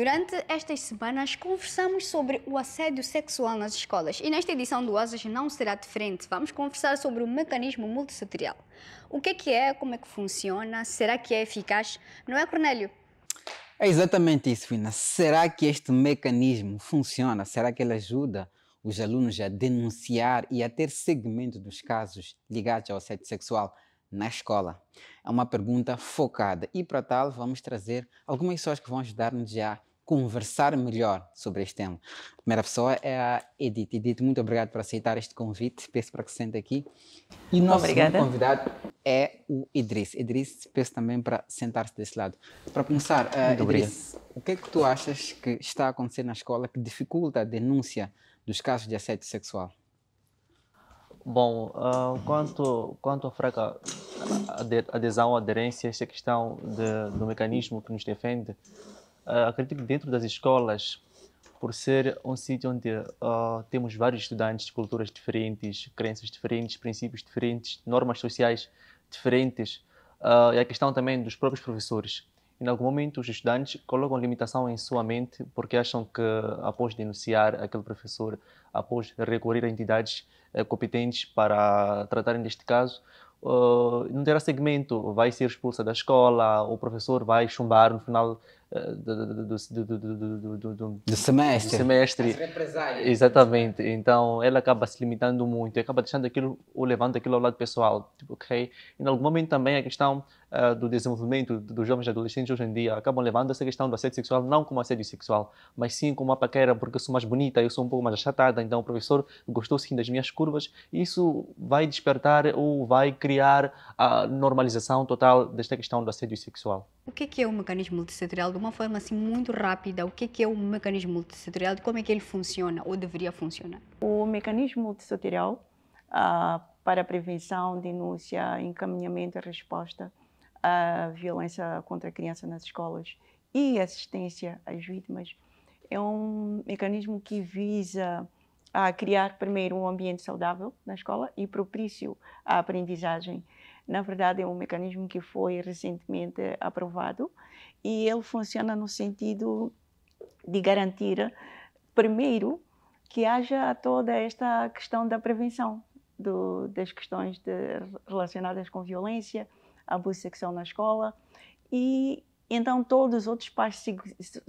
Durante estas semanas, conversamos sobre o assédio sexual nas escolas e nesta edição do ASAS não será diferente. Vamos conversar sobre o mecanismo multissetorial. O que é que é, como é que funciona, será que é eficaz? Não é, Cornélio? É exatamente isso, Fina. Será que este mecanismo funciona? Será que ele ajuda os alunos a denunciar e a ter segmento dos casos ligados ao assédio sexual? na escola? É uma pergunta focada e para tal vamos trazer algumas pessoas que vão ajudar-nos a conversar melhor sobre este tema. A primeira pessoa é a Edith. Edith, muito obrigado por aceitar este convite. Peço para que se sente aqui. E o nosso convidado é o Idris. Idris, peço também para sentar-se desse lado. Para começar, uh, Idris, o que é que tu achas que está a acontecer na escola que dificulta a denúncia dos casos de assédio sexual? Bom, uh, quanto, quanto à fraca adesão ou aderência, esta questão de, do mecanismo que nos defende ah, acredito que dentro das escolas, por ser um sítio onde uh, temos vários estudantes de culturas diferentes, crenças diferentes, princípios diferentes, normas sociais diferentes, uh, e a questão também dos próprios professores. Em algum momento, os estudantes colocam limitação em sua mente porque acham que, após denunciar aquele professor, após recorrer a entidades eh, competentes para tratarem deste caso, não terá segmento, vai ser expulsa da escola, o professor vai chumbar no final do, do, do, do, semestre. semestre. Exatamente. Então ela acaba se limitando muito, acaba deixando aquilo ou levando aquilo ao lado pessoal. Tipo, ok. em algum momento também a questão uh, do desenvolvimento dos jovens e adolescentes hoje em dia acabam levando essa questão do assédio sexual não como assédio sexual, mas sim como uma paquera, porque eu sou mais bonita, eu sou um pouco mais achatada, então o professor gostou sim das minhas curvas. Isso vai despertar ou vai criar a normalização total desta questão do assédio sexual. O que é, que é o mecanismo multissetorial? De uma forma assim muito rápida, o que é, que é o mecanismo multissetorial? Como é que ele funciona ou deveria funcionar? O mecanismo multissetorial uh, para prevenção, denúncia, encaminhamento e resposta a violência contra a criança nas escolas e assistência às vítimas é um mecanismo que visa a criar primeiro um ambiente saudável na escola e propício à aprendizagem. Na verdade, é um mecanismo que foi recentemente aprovado e ele funciona no sentido de garantir, primeiro, que haja toda esta questão da prevenção do, das questões de, relacionadas com violência, abuso sexual na escola. E então todos os outros pais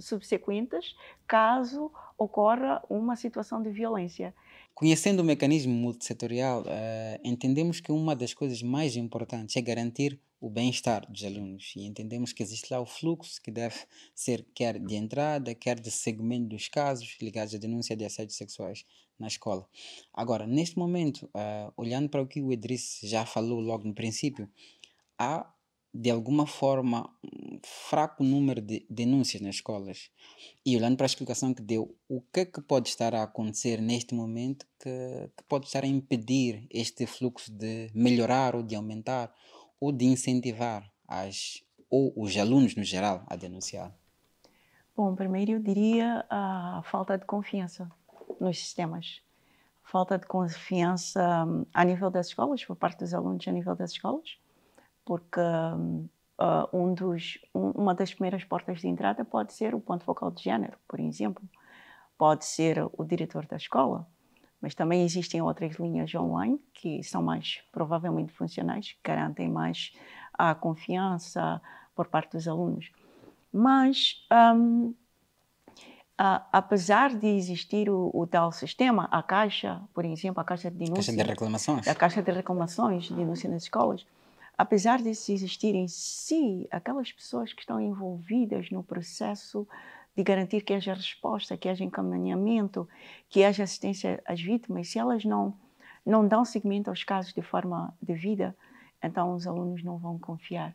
subsequentes, caso ocorra uma situação de violência. Conhecendo o mecanismo multissetorial, eh, entendemos que uma das coisas mais importantes é garantir o bem-estar dos alunos e entendemos que existe lá o fluxo que deve ser quer de entrada, quer de segmento dos casos ligados à denúncia de assédios sexuais na escola. Agora, neste momento, eh, olhando para o que o Edris já falou logo no princípio, há, de alguma forma, um fraco número de denúncias nas escolas. E olhando para a explicação que deu, o que é que pode estar a acontecer neste momento que, que pode estar a impedir este fluxo de melhorar ou de aumentar ou de incentivar as, ou os alunos no geral a denunciar? Bom, primeiro eu diria a falta de confiança nos sistemas. Falta de confiança hum, a nível das escolas, por parte dos alunos a nível das escolas porque ah, um dos, um, uma das primeiras portas de entrada pode ser o ponto focal de género, por exemplo, pode ser o diretor da escola, mas também existem outras linhas online que são mais provavelmente funcionais, que garantem mais a confiança por parte dos alunos. Mas um, a, apesar de existir o, o, tal sistema, a caixa, por exemplo, a caixa de caixa de reclamações, a caixa de reclamações de denúncia nas escolas, apesar de existirem em si aquelas pessoas que estão envolvidas no processo de garantir que haja resposta, que haja encaminhamento, que haja assistência às vítimas, se elas não não dão seguimento aos casos de forma devida, então os alunos não vão confiar.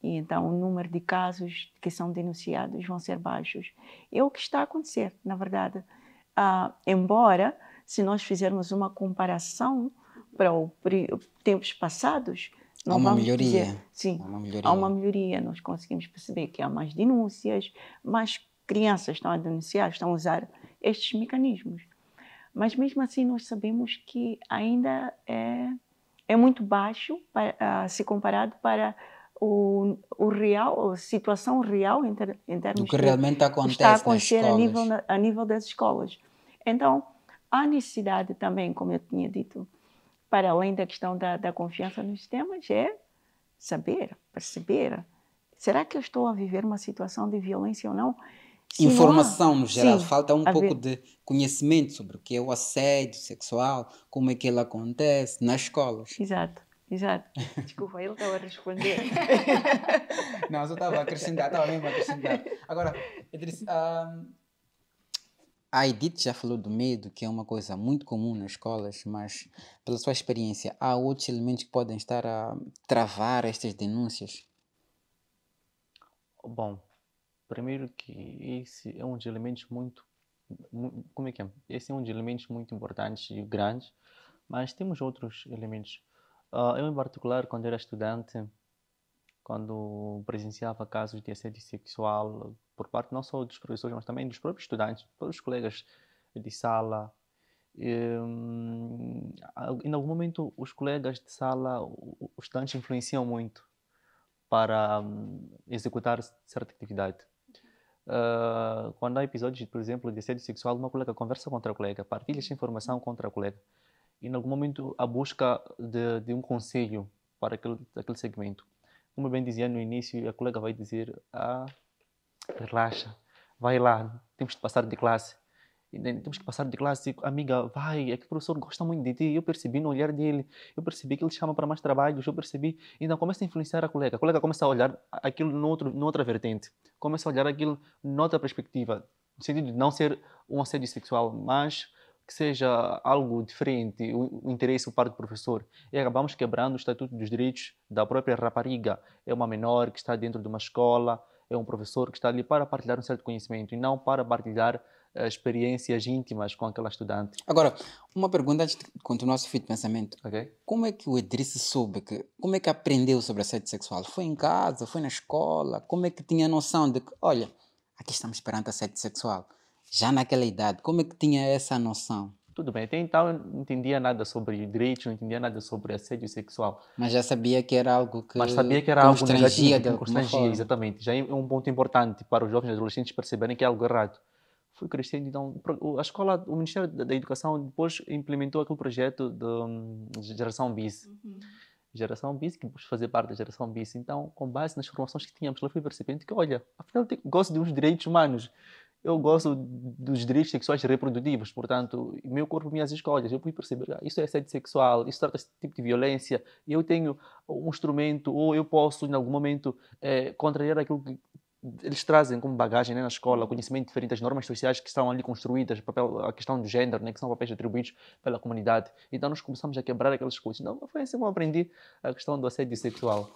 E então o número de casos que são denunciados vão ser baixos. É o que está a acontecer, na verdade. Ah, embora, se nós fizermos uma comparação para os tempos passados, não há uma melhoria. Dizer, sim, há uma melhoria. há uma melhoria. Nós conseguimos perceber que há mais denúncias, mais crianças estão a denunciar, estão a usar estes mecanismos. Mas mesmo assim, nós sabemos que ainda é, é muito baixo para, uh, se comparado para o, o real, a situação real em, ter, em termos do que realmente de, acontece está a acontecer a nível, a nível das escolas. Então, há necessidade também, como eu tinha dito, para além da questão da, da confiança nos sistemas, é saber, perceber. Será que eu estou a viver uma situação de violência ou não? Se Informação, no geral. Sim, Falta um pouco ver... de conhecimento sobre o que é o assédio sexual, como é que ele acontece nas escolas. Exato. Exato. Desculpa, ele estava a responder. não, eu estava a acrescentar, estava mesmo a acrescentar. Agora, Idris, a Edith já falou do medo, que é uma coisa muito comum nas escolas, mas, pela sua experiência, há outros elementos que podem estar a travar estas denúncias? Bom, primeiro que esse é um dos elementos muito. Como é que é? Esse é um dos elementos muito importantes e grandes, mas temos outros elementos. Uh, eu, em particular, quando era estudante, quando presenciava casos de assédio sexual por parte não só dos professores, mas também dos próprios estudantes, todos os colegas de sala. E, ehm, em algum momento, os colegas de sala, os estudantes influenciam muito para hum, executar certa atividade. Uh, quando há episódios, por exemplo, de assédio sexual, uma colega conversa com outra colega, partilha essa informação com outra colega. E, em algum momento, a busca de, de um conselho para aquele, aquele segmento. Como eu bem dizia no início, a colega vai dizer: Ah, relaxa, vai lá, temos de passar de classe. Temos que passar de classe, tipo, amiga, vai, é que o professor gosta muito de ti. Eu percebi no olhar dele, eu percebi que ele chama para mais trabalhos, eu percebi. Então começa a influenciar a colega. A colega começa a olhar aquilo noutro, noutra vertente, começa a olhar aquilo noutra perspectiva, no sentido de não ser um assédio sexual, mas que seja algo diferente, o, interesse por parte do professor. E acabamos quebrando o Estatuto dos Direitos da própria rapariga. É uma menor que está dentro de uma escola, é um professor que está ali para partilhar um certo conhecimento e não para partilhar uh, experiências íntimas com aquela estudante. Agora, uma pergunta antes de continuar o fio de pensamento. Okay. Como é que o Edris soube, que, como é que aprendeu sobre assédio sexual? Foi em casa, foi na escola? Como é que tinha noção de que, olha, aqui estamos perante assédio sexual? Já naquela idade, como é que tinha essa noção? Tudo bem, até então eu não entendia nada sobre direitos, não entendia nada sobre assédio sexual. Mas já sabia que era algo que. Mas sabia que era algo negativo, de constrangia, exatamente. Já é um ponto importante para os jovens e adolescentes perceberem que é algo errado. Fui crescendo, então, a escola, o Ministério da Educação depois implementou aquele projeto hum, de geração bis. Uhum. Geração bis, que depois fazer parte da geração bis. Então, com base nas formações que tínhamos, lá fui percebendo que, olha, afinal, gosto de uns direitos humanos eu gosto dos direitos sexuais reprodutivos, portanto, meu corpo, minhas escolhas. Eu fui perceber, ah, isso é assédio sexual, isso trata esse tipo de violência. Eu tenho um instrumento, ou eu posso, em algum momento, é, contrariar aquilo que eles trazem como bagagem né, na escola conhecimento de diferentes normas sociais que estão ali construídas, papel, a questão do género, né, que são papéis atribuídos pela comunidade. Então nós começamos a quebrar aquelas coisas. Não, foi assim que eu aprendi a questão do assédio sexual.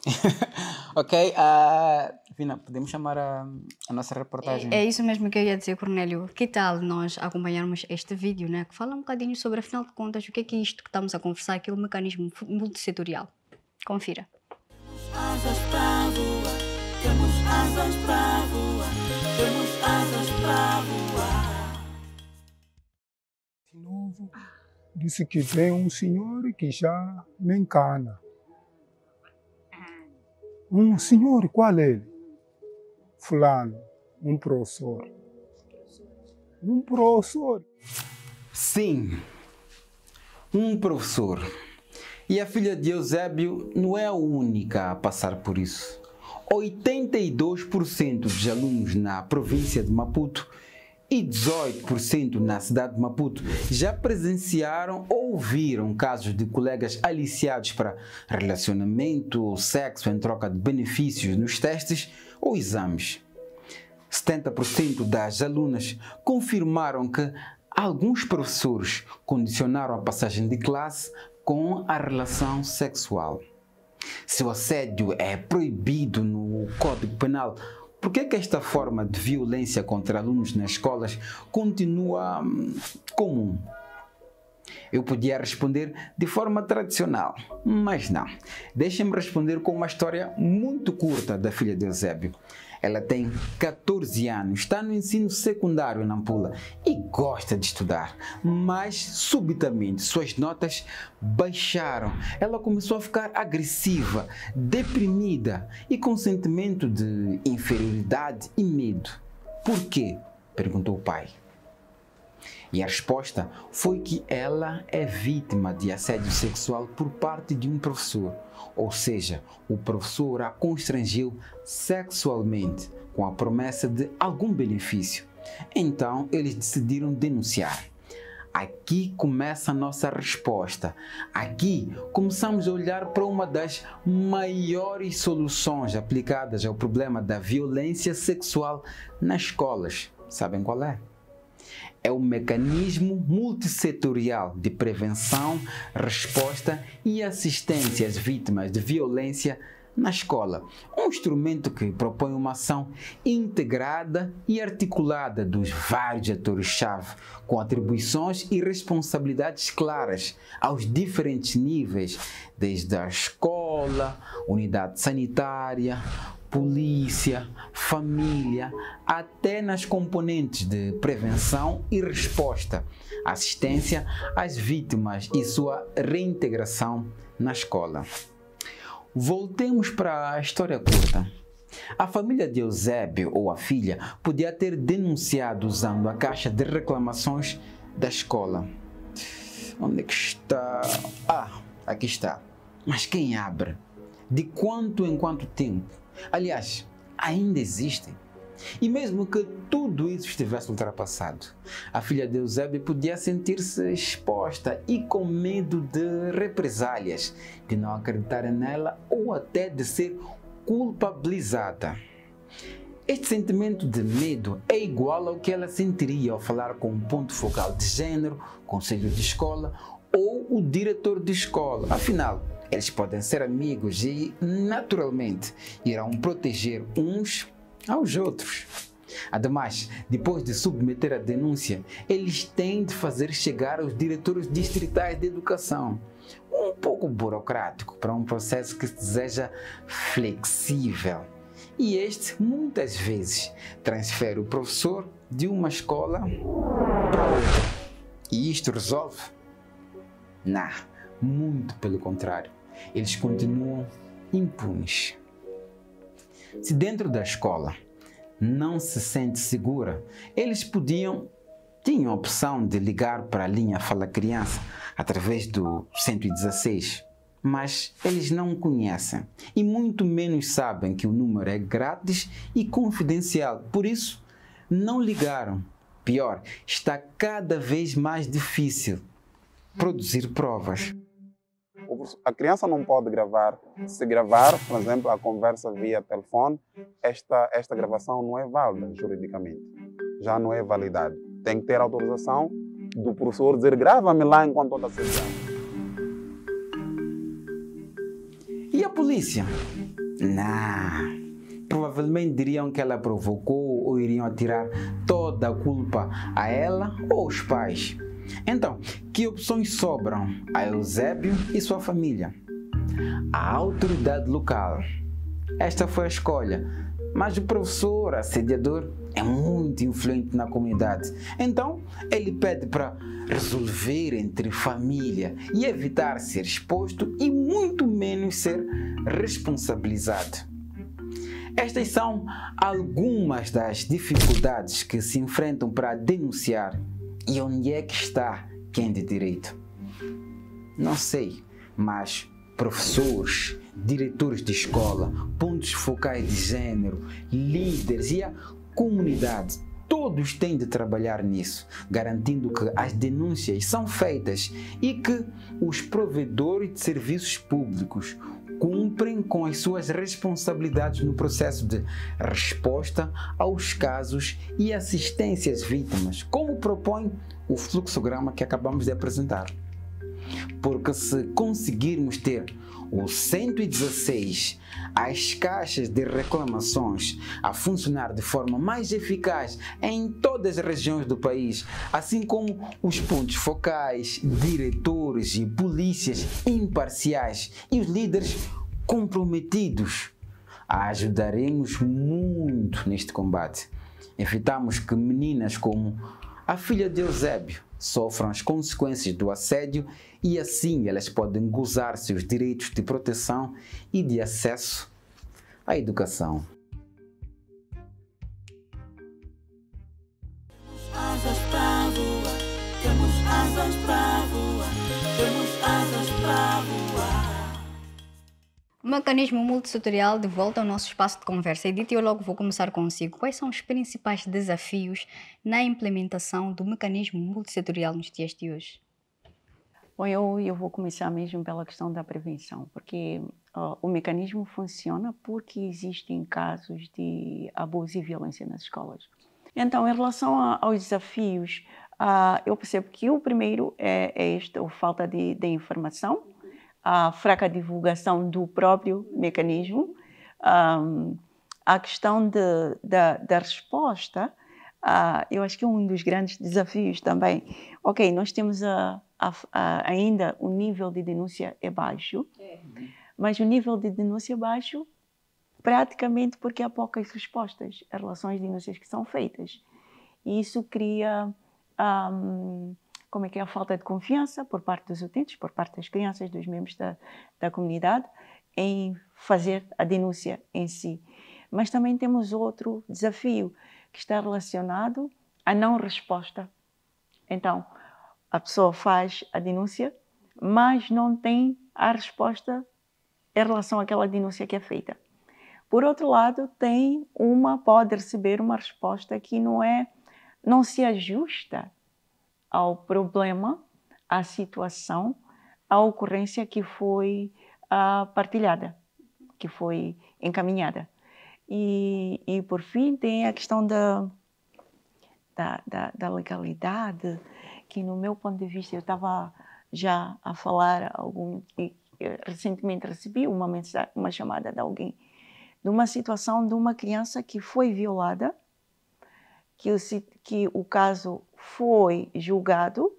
ok. Uh, Vina, podemos chamar a, a nossa reportagem? É, é, isso mesmo que eu ia dizer, Cornélio. Que tal nós acompanharmos este vídeo, né, que fala um bocadinho sobre, afinal de contas, o que é que é isto que estamos a conversar, aquele mecanismo multissetorial. Confira. Asas para asas pra voar, temos asas pra voar. De novo, disse que vem um senhor que já me encana. Um senhor, qual é ele? Fulano, um professor. Um professor. Sim, um professor. E a filha de Eusébio não é a única a passar por isso. 82% dos alunos na província de Maputo e 18% na cidade de Maputo já presenciaram ou viram casos de colegas aliciados para relacionamento ou sexo em troca de benefícios nos testes ou exames. 70% das alunas confirmaram que alguns professores condicionaram a passagem de classe com a relação sexual. Se o assédio é proibido no Código Penal, por que, é que esta forma de violência contra alunos nas escolas continua hum, comum? Eu podia responder de forma tradicional, mas não. Deixem-me responder com uma história muito curta da filha de Eusébio. Ela tem 14 anos, está no ensino secundário em Nampula e gosta de estudar, mas subitamente suas notas baixaram. Ela começou a ficar agressiva, deprimida e com sentimento de inferioridade e medo. Por quê? perguntou o pai. E a resposta foi que ela é vítima de assédio sexual por parte de um professor, ou seja, o professor a constrangeu sexualmente com a promessa de algum benefício. Então eles decidiram denunciar. Aqui começa a nossa resposta. Aqui começamos a olhar para uma das maiores soluções aplicadas ao problema da violência sexual nas escolas. Sabem qual é? é o mecanismo multissetorial de prevenção, resposta e assistência às vítimas de violência na escola, um instrumento que propõe uma ação integrada e articulada dos vários atores-chave, com atribuições e responsabilidades claras aos diferentes níveis, desde a escola, unidade sanitária, polícia, família, até nas componentes de prevenção e resposta, assistência às vítimas e sua reintegração na escola. Voltemos para a história curta. A família de Eusébio ou a filha podia ter denunciado usando a caixa de reclamações da escola. Onde é que está? Ah, aqui está. Mas quem abre? De quanto em quanto tempo? Aliás, ainda existem. E mesmo que tudo isso estivesse ultrapassado, a filha de Eusébio podia sentir-se exposta e com medo de represálias, de não acreditarem nela ou até de ser culpabilizada. Este sentimento de medo é igual ao que ela sentiria ao falar com um ponto focal de gênero, conselho de escola ou o diretor de escola. Afinal, eles podem ser amigos e, naturalmente, irão proteger uns aos outros. Ademais, depois de submeter a denúncia, eles têm de fazer chegar aos diretores distritais de educação. Um pouco burocrático para um processo que se deseja flexível. E este, muitas vezes, transfere o professor de uma escola para outra. E isto resolve? Não, muito pelo contrário eles continuam impunes. Se dentro da escola não se sente segura, eles podiam tinham a opção de ligar para a linha Fala Criança através do 116, mas eles não conhecem e muito menos sabem que o número é grátis e confidencial. Por isso, não ligaram. Pior, está cada vez mais difícil produzir provas. A criança não pode gravar. Se gravar, por exemplo, a conversa via telefone, esta, esta gravação não é válida juridicamente. Já não é validade. Tem que ter autorização do professor dizer grava-me lá enquanto eu estou E a polícia? Não provavelmente diriam que ela provocou ou iriam atirar toda a culpa a ela ou aos pais. Então, que opções sobram a Eusébio e sua família? A autoridade local. Esta foi a escolha, mas o professor assediador é muito influente na comunidade. Então, ele pede para resolver entre família e evitar ser exposto e muito menos ser responsabilizado. Estas são algumas das dificuldades que se enfrentam para denunciar e onde é que está quem de direito? Não sei, mas professores, diretores de escola, pontos focais de gênero, líderes e a comunidade, todos têm de trabalhar nisso, garantindo que as denúncias são feitas e que os provedores de serviços públicos, cumprem com as suas responsabilidades no processo de resposta aos casos e assistência às vítimas, como propõe o fluxograma que acabamos de apresentar. Porque se conseguirmos ter o 116, as caixas de reclamações a funcionar de forma mais eficaz em todas as regiões do país, assim como os pontos focais, diretores e polícias imparciais e os líderes comprometidos a ajudaremos muito neste combate. Evitamos que meninas como a filha de Eusébio sofram as consequências do assédio e assim elas podem gozar seus direitos de proteção e de acesso à educação. Asas pra voar, temos asas para voar, temos asas para voar. Mecanismo multissetorial de volta ao nosso espaço de conversa. Edith, eu logo vou começar consigo. Quais são os principais desafios na implementação do mecanismo multissetorial nos dias de hoje? Bom, eu, eu vou começar mesmo pela questão da prevenção, porque uh, o mecanismo funciona porque existem casos de abuso e violência nas escolas. Então, em relação a, aos desafios, uh, eu percebo que o primeiro é, é este, a falta de, de informação, a fraca divulgação do próprio mecanismo, um, a questão de, da, da resposta, uh, eu acho que é um dos grandes desafios também. Ok, nós temos a, a, a, ainda o nível de denúncia é baixo, é. mas o nível de denúncia é baixo praticamente porque há poucas respostas em relação às denúncias que são feitas. E isso cria. Um, como é que é a falta de confiança por parte dos utentes, por parte das crianças, dos membros da, da comunidade, em fazer a denúncia em si. Mas também temos outro desafio que está relacionado à não resposta. Então, a pessoa faz a denúncia, mas não tem a resposta em relação àquela denúncia que é feita. Por outro lado, tem uma pode receber uma resposta que não é não se ajusta ao problema, à situação, à ocorrência que foi uh, partilhada, que foi encaminhada. E, e, por fim, tem a questão da, da, da, da legalidade, que, no meu ponto de vista, eu estava já a falar algum recentemente recebi uma mensagem, uma chamada de alguém de uma situação de uma criança que foi violada que o, que o caso foi julgado,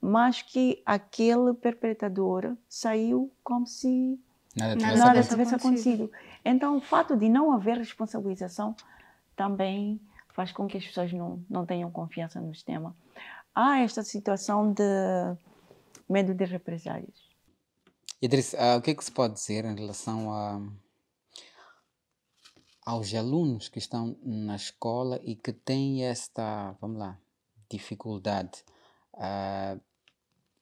mas que aquele perpetrador saiu como se nada tivesse, nada tivesse acontecido. acontecido. Então, o fato de não haver responsabilização também faz com que as pessoas não, não tenham confiança no sistema. Há esta situação de medo de represálias. Idris, uh, o que é que se pode dizer em relação a aos alunos que estão na escola e que têm esta, vamos lá, dificuldade. Ah,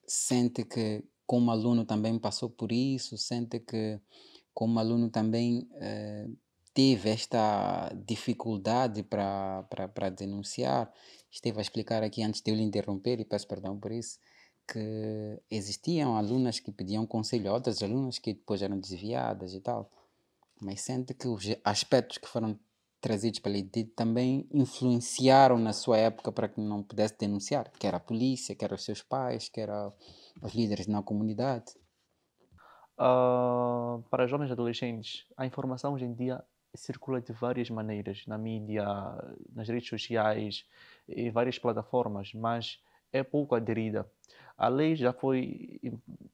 sente que como aluno também passou por isso, sente que como aluno também eh, teve esta dificuldade para denunciar. Esteve a explicar aqui antes de eu lhe interromper e peço perdão por isso, que existiam alunas que pediam conselho, outras alunas que depois eram desviadas e tal mas sente que os aspectos que foram trazidos pela Edith também influenciaram na sua época para que não pudesse denunciar, quer a polícia, quer os seus pais, quer a, os líderes na comunidade. Uh, para jovens adolescentes, a informação hoje em dia circula de várias maneiras, na mídia, nas redes sociais em várias plataformas, mas é pouco aderida. A lei já foi,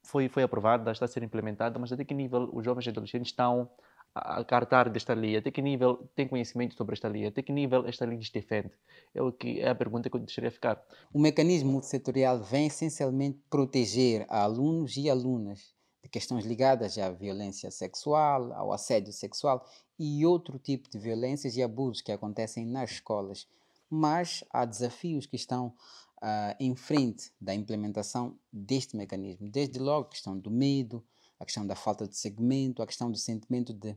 foi, foi aprovada, está a ser implementada, mas até que nível os jovens adolescentes estão a cartar desta lei? Até que nível tem conhecimento sobre esta lei? Até que nível esta lei se defende? É, o que, é a pergunta que eu deixaria ficar. O mecanismo multissetorial vem essencialmente proteger alunos e alunas de questões ligadas à violência sexual, ao assédio sexual e outro tipo de violências e abusos que acontecem nas escolas. Mas há desafios que estão Uh, em frente da implementação deste mecanismo. Desde logo, a questão do medo, a questão da falta de segmento, a questão do sentimento de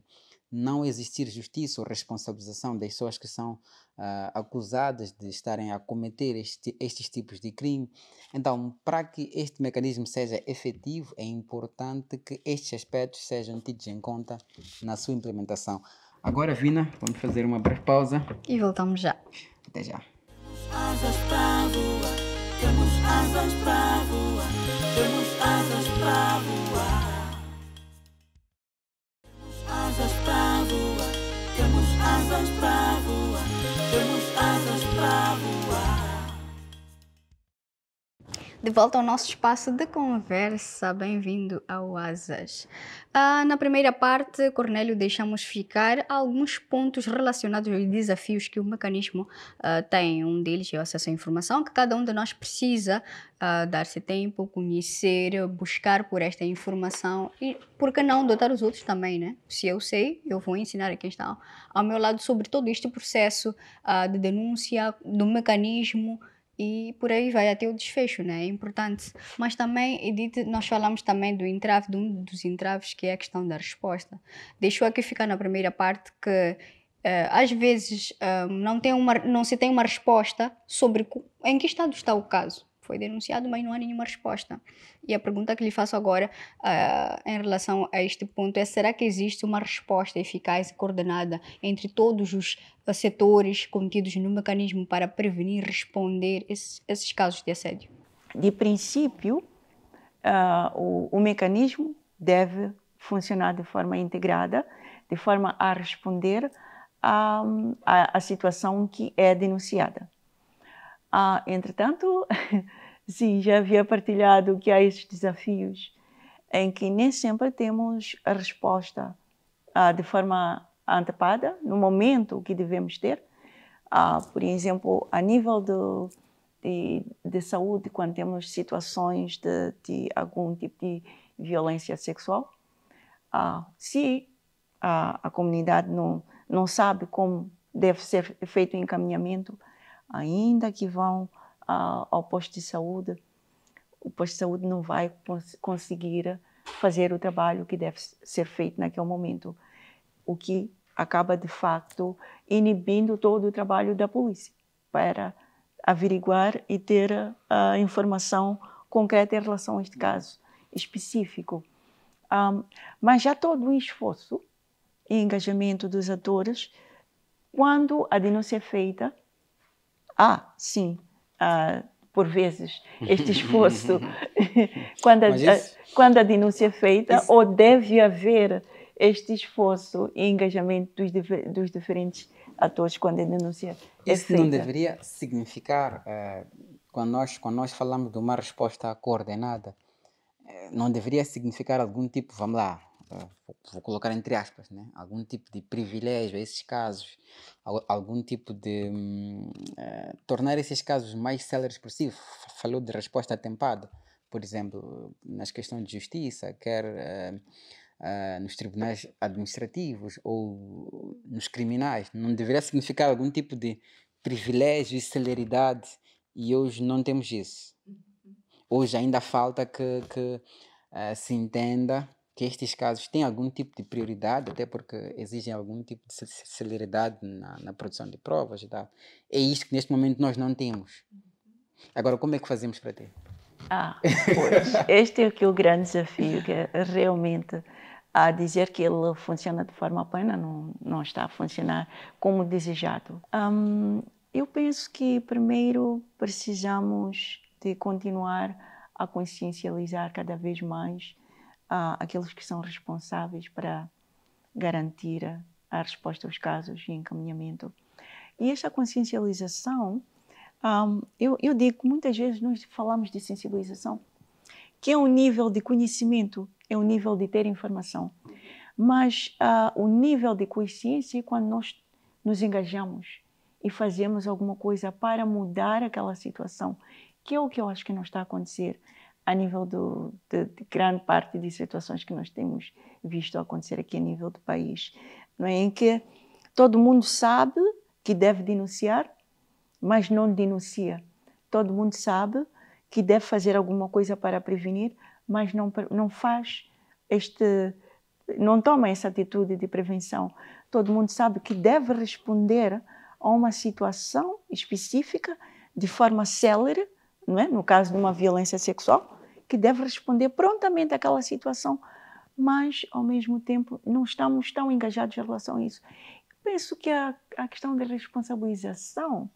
não existir justiça ou responsabilização das pessoas que são uh, acusadas de estarem a cometer este, estes tipos de crime. Então, para que este mecanismo seja efetivo, é importante que estes aspectos sejam tidos em conta na sua implementação. Agora, Vina, vamos fazer uma breve pausa. E voltamos já. Até já. Asas voar, temos asas voar. asas para de volta ao nosso espaço de conversa. Bem-vindo ao Asas. Ah, na primeira parte, Cornélio, deixamos ficar alguns pontos relacionados aos desafios que o mecanismo ah, tem. Um deles é o acesso à informação, que cada um de nós precisa ah, dar-se tempo, conhecer, buscar por esta informação e, por que não, dotar os outros também, né? Se eu sei, eu vou ensinar a quem está ao meu lado sobre todo este processo ah, de denúncia, do mecanismo e por aí vai até o desfecho, né? É importante. Mas também, Edith, nós falamos também do entrave, de um dos entraves que é a questão da resposta. Deixou aqui ficar na primeira parte que uh, às vezes uh, não, tem uma, não se tem uma resposta sobre em que estado está o caso foi denunciado, mas não há nenhuma resposta. E a pergunta que lhe faço agora uh, em relação a este ponto é: será que existe uma resposta eficaz e coordenada entre todos os eh, setores contidos no mecanismo para prevenir e responder esses, esses, casos de assédio? De princípio, uh, o, o mecanismo deve funcionar de forma integrada, de forma a responder à, à situação que é denunciada. Ah, entretanto, sim, já havia partilhado que há esses desafios em que nem sempre temos a resposta ah, de forma antepada, no momento que devemos ter. Ah, por exemplo, a nível do, de, de, saúde, quando temos situações de, de algum tipo de violência sexual, ah, se a, ah, a comunidade não, não sabe como deve ser feito o encaminhamento, ainda que vão ah, ao posto de saúde, o posto de saúde não vai conseguir fazer o trabalho que deve ser feito naquele momento, o que acaba de facto inibindo todo o trabalho da polícia para averiguar e ter a uh, informação concreta em relação a este caso específico. Um, ah, mas já todo o esforço e engajamento dos atores, quando a denúncia é feita, ah, sim, ah, por vezes, este esforço, quando, a, isso, quando a denúncia é feita, isso... ou deve haver este esforço e engajamento dos, dos diferentes atores quando a denúncia é isso feita. Isso não deveria significar, ah, quando, nós, quando nós falamos de uma resposta coordenada, eh, não deveria significar algum tipo, vamos lá, vou colocar entre aspas, né? algum tipo de privilégio a esses casos, algum tipo de uh, tornar esses casos mais céleres possível. Falou de resposta atempada, por exemplo, nas questões de justiça, quer uh, uh, nos tribunais administrativos ou nos criminais. Não deveria significar algum tipo de privilégio e celeridade, e hoje não temos isso. Uhum. Hoje ainda falta que, que se entenda que estes casos têm algum tipo de prioridade, até porque exigem algum tipo de celeridade na, na produção de provas e tal. É isto que neste momento nós não temos. Agora, como é que fazemos para ter? Ah, pois. este é aqui o grande desafio, que é realmente a dizer que ele funciona de forma plena não, não está a funcionar como desejado. Hum, eu penso que primeiro precisamos de continuar a consciencializar cada vez mais àqueles que são responsáveis para garantir a resposta aos casos e encaminhamento. E esta consciencialização, um, eu, eu, digo que muitas vezes nós falamos de sensibilização, que é um nível de conhecimento, é um nível de ter informação. Mas uh, o nível de consciência é quando nós nos engajamos e fazemos alguma coisa para mudar aquela situação, que é o que eu acho que não está a acontecer a nível do, de, de, grande parte de situações que nós temos visto acontecer aqui a nível do país, não é? em que todo mundo sabe que deve denunciar, mas não denuncia. Todo mundo sabe que deve fazer alguma coisa para prevenir, mas não, não faz este não toma essa atitude de prevenção. Todo mundo sabe que deve responder a uma situação específica de forma célere, não é? no caso de uma violência sexual, que deve responder prontamente àquela situação, mas, ao mesmo tempo, não estamos tão engajados em relação a isso. Penso que a, a questão da responsabilização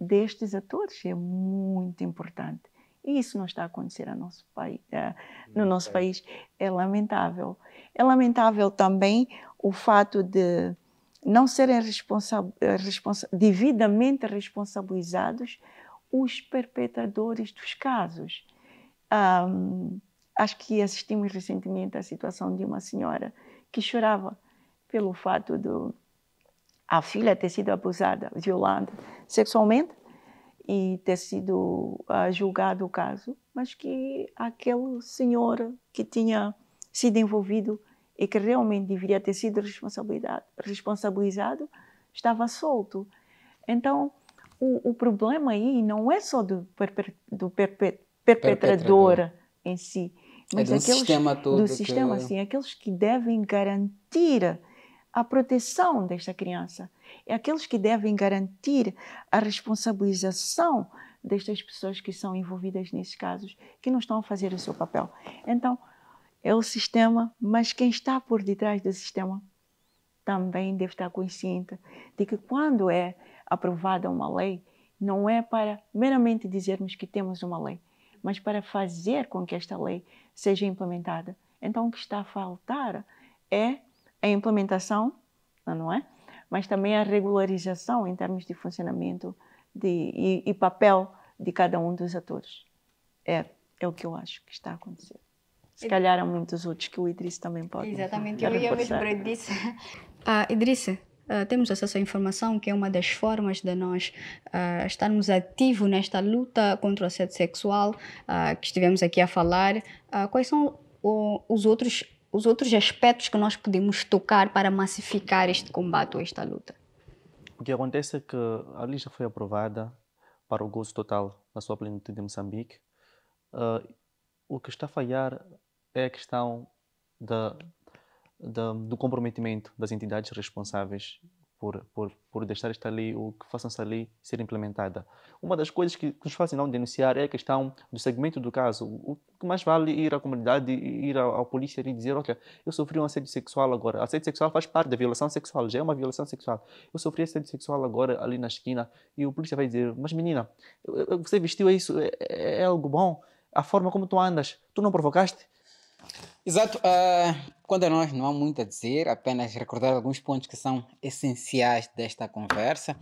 destes atores é muito importante. E isso não está a acontecer eh, no nosso país. No nosso país é lamentável. É lamentável também o fato de não serem responsa eh, responsa devidamente responsabilizados os perpetradores dos casos. Um, acho que assistimos recentemente à situação de uma senhora que chorava pelo fato de a filha ter sido abusada, violada sexualmente e ter sido uh, julgado o caso, mas que aquele senhor que tinha sido envolvido e que realmente deveria ter sido responsabilizado estava solto. Então, o, o problema aí não é só do, do perpetradora, em si, é mas é do aqueles sistema todo do sistema, que... assim, aqueles que devem garantir a proteção desta criança, é aqueles que devem garantir a responsabilização destas pessoas que são envolvidas nesses casos, que não estão a fazer o seu papel. Então, é o sistema, mas quem está por detrás do sistema também deve estar consciente de que quando é aprovada uma lei, não é para meramente dizermos que temos uma lei, mas para fazer com que esta lei seja implementada. Então, o que está a faltar é a implementação, não é? Mas também a regularização em termos de funcionamento de, e, e, papel de cada um dos atores. É, é o que eu acho que está acontecer. Se calhar há muitos outros que o Idris também pode. Exatamente, eu ia me o Idris. Ah, Idrissa, ah, temos acesso à informação, que é uma das formas de nós uh, estarmos ativos nesta luta contra o assédio sexual uh, que estivemos aqui a falar. quais são o, os, outros, os outros aspectos que nós podemos tocar para massificar este combate ou esta luta? O que acontece é que a lei já foi aprovada para o gozo total na sua plenitude em Moçambique. o que está a falhar é a questão da da, do comprometimento das entidades responsáveis por, por, por deixar esta lei ou que façam esta lei ser implementada. Uma das coisas que, que nos fazem não denunciar é a questão do segmento do caso. O que mais vale ir à comunidade, ir à, à polícia e dizer: Olha, eu sofri um assédio sexual agora. Assédio sexual faz parte da violação sexual, já é uma violação sexual. Eu sofri assédio sexual agora ali na esquina e o polícia vai dizer: Mas menina, você vestiu isso? É, é, é algo bom? a forma como tu andas, tu não provocaste? Exato. Uh, quando a nós não há muito a dizer, apenas recordar alguns pontos que são essenciais desta conversa.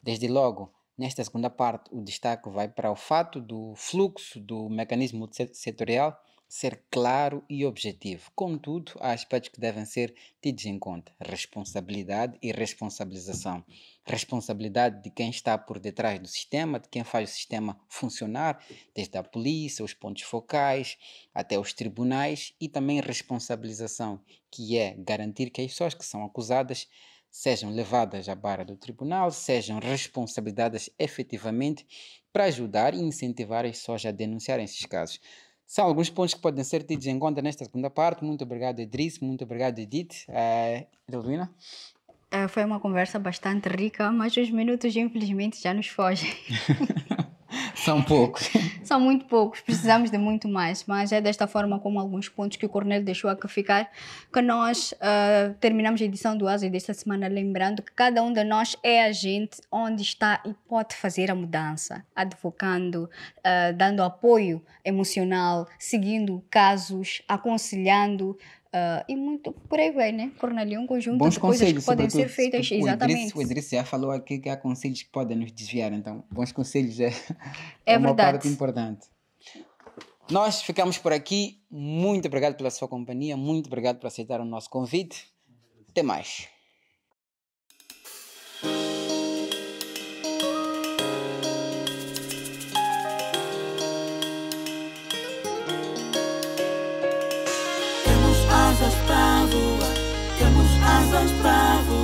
Desde logo, nesta segunda parte, o destaque vai para o fato do fluxo do mecanismo setorial ser claro e objetivo. Contudo, há aspectos que devem ser tidos em conta: responsabilidade e responsabilização. Responsabilidade de quem está por detrás do sistema, de quem faz o sistema funcionar, desde a polícia, os pontos focais, até os tribunais, e também responsabilização, que é garantir que as pessoas que são acusadas sejam levadas à barra do tribunal, sejam responsabilizadas efetivamente para ajudar e incentivar as pessoas a denunciar esses casos. São alguns pontos que podem ser tidos em conta nesta segunda parte. Muito obrigado, Edris Muito obrigado, Edith. Uh, eh, Edelvina. Eh, foi uma conversa bastante rica, mas os minutos infelizmente já nos fogem. São poucos. São muito poucos, precisamos de muito mais, mas é desta forma como alguns pontos que o Cornélio deixou aqui ficar, que nós uh, terminamos a edição do Asa desta semana lembrando que cada um de nós é a gente onde está e pode fazer a mudança, advocando, uh, dando apoio emocional, seguindo casos, aconselhando, Uh, e muito por aí vai, né? Coronel, um conjunto bons de coisas que podem ser feitas. Tipo, o exatamente. Idris, o Idris já falou aqui que há conselhos que podem nos desviar, então, bons conselhos é, é, é uma verdade. parte importante. Nós ficamos por aqui. Muito obrigado pela sua companhia, muito obrigado por aceitar o nosso convite. Até mais. asas pra voar, temos asas para voar.